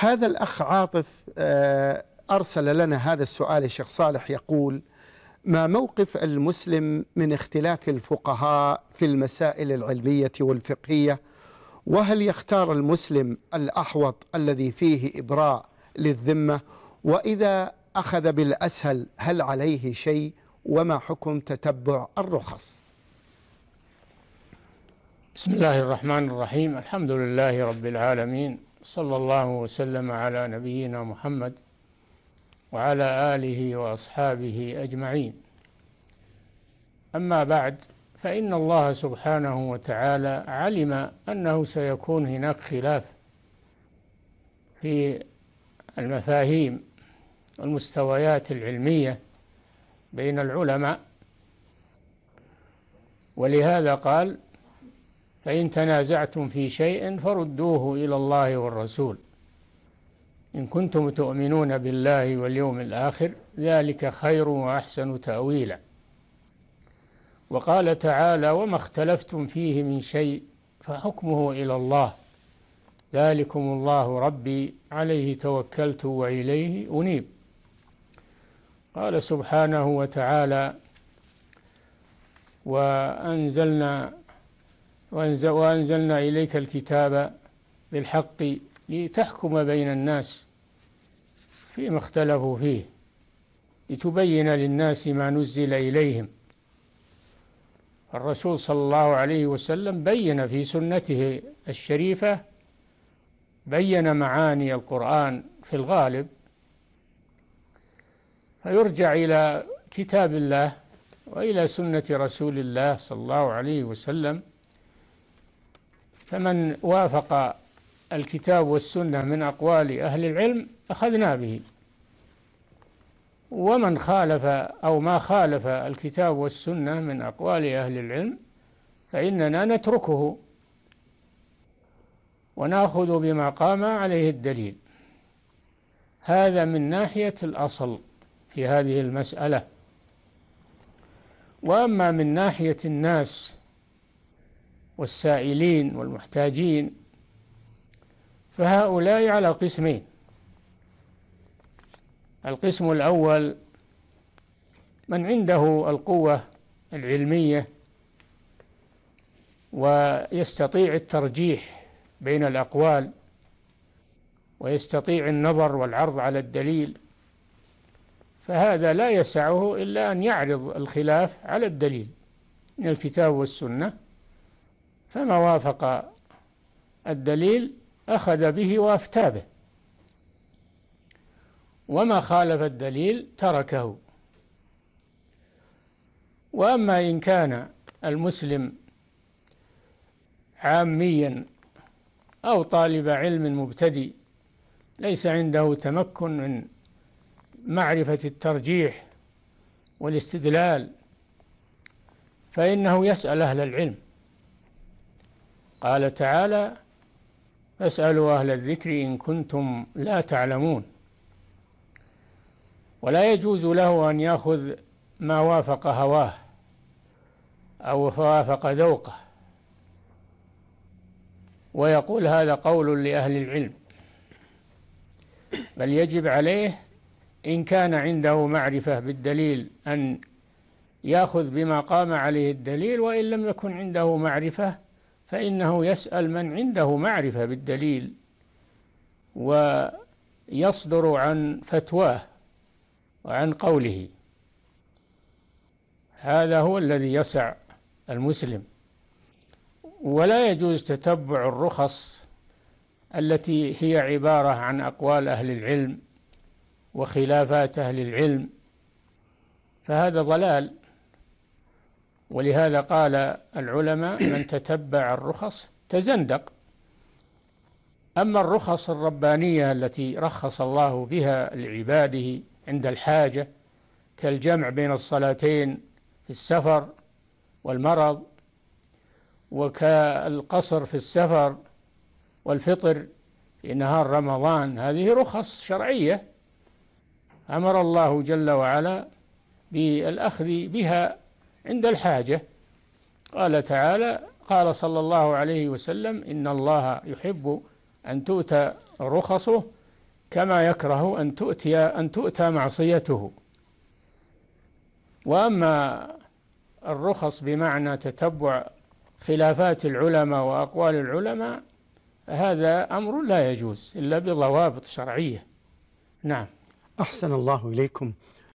هذا الأخ عاطف آه، أرسل لنا هذا السؤال الشيخ صالح يقول ما موقف المسلم من اختلاف الفقهاء في المسائل العلمية والفقهية وهل يختار المسلم الأحوط الذي فيه إبراء للذمة وإذا أخذ بالأسهل هل عليه شيء وما حكم تتبع الرخص بسم الله الرحمن الرحيم الحمد لله رب العالمين صلى الله وسلم على نبينا محمد وعلى اله واصحابه اجمعين اما بعد فان الله سبحانه وتعالى علم انه سيكون هناك خلاف في المفاهيم والمستويات العلميه بين العلماء ولهذا قال فإن تنازعتم في شيء فردوه إلى الله والرسول إن كنتم تؤمنون بالله واليوم الآخر ذلك خير وأحسن تأويلا وقال تعالى وما اختلفتم فيه من شيء فحكمه إلى الله ذلكم الله ربي عليه توكلت وإليه أنيب قال سبحانه وتعالى وأنزلنا وأنزلنا إليك الكتاب بالحق لتحكم بين الناس فيما اختلفوا فيه لتبين للناس ما نزل إليهم الرسول صلى الله عليه وسلم بين في سنته الشريفة بين معاني القرآن في الغالب فيرجع إلى كتاب الله وإلى سنة رسول الله صلى الله عليه وسلم فمن وافق الكتاب والسنة من أقوال أهل العلم أخذنا به ومن خالف أو ما خالف الكتاب والسنة من أقوال أهل العلم فإننا نتركه وناخذ بما قام عليه الدليل هذا من ناحية الأصل في هذه المسألة وأما من ناحية الناس والسائلين والمحتاجين فهؤلاء على قسمين القسم الأول من عنده القوة العلمية ويستطيع الترجيح بين الأقوال ويستطيع النظر والعرض على الدليل فهذا لا يسعه إلا أن يعرض الخلاف على الدليل من الكتاب والسنة فما وافق الدليل أخذ به وأفتى به وما خالف الدليل تركه وأما إن كان المسلم عاميا أو طالب علم مبتدئ ليس عنده تمكن من معرفة الترجيح والاستدلال فإنه يسأل أهل العلم قال تعالى فاسألوا أهل الذكر إن كنتم لا تعلمون ولا يجوز له أن يأخذ ما وافق هواه أو وافق ذوقه ويقول هذا قول لأهل العلم بل يجب عليه إن كان عنده معرفة بالدليل أن يأخذ بما قام عليه الدليل وإن لم يكن عنده معرفة فإنه يسأل من عنده معرفة بالدليل ويصدر عن فتواه وعن قوله هذا هو الذي يسع المسلم ولا يجوز تتبع الرخص التي هي عبارة عن أقوال أهل العلم وخلافات أهل العلم فهذا ضلال ولهذا قال العلماء من تتبع الرخص تزندق أما الرخص الربانية التي رخص الله بها لعباده عند الحاجة كالجمع بين الصلاتين في السفر والمرض وكالقصر في السفر والفطر في نهار رمضان هذه رخص شرعية أمر الله جل وعلا بالأخذ بها عند الحاجة قال تعالى قال صلى الله عليه وسلم إن الله يحب أن تؤتى رخصه كما يكره أن تؤتي أن تؤتى معصيته وأما الرخص بمعنى تتبع خلافات العلماء وأقوال العلماء هذا أمر لا يجوز إلا بضوابط شرعية نعم أحسن الله إليكم